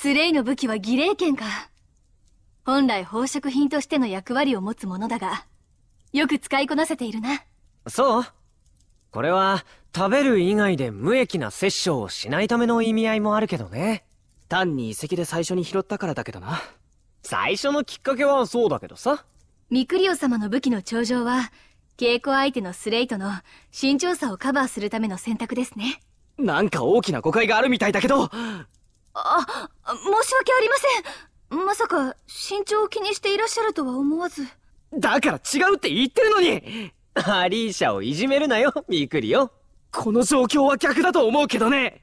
スレイの武器は儀礼剣か。本来宝飾品としての役割を持つものだが、よく使いこなせているな。そうこれは、食べる以外で無益な殺生をしないための意味合いもあるけどね。単に遺跡で最初に拾ったからだけどな。最初のきっかけはそうだけどさ。ミクリオ様の武器の頂上は、稽古相手のスレイとの身長差をカバーするための選択ですね。なんか大きな誤解があるみたいだけどあ、申し訳ありませんまさか身長を気にしていらっしゃるとは思わずだから違うって言ってるのにアリーシャをいじめるなよミクリよこの状況は逆だと思うけどね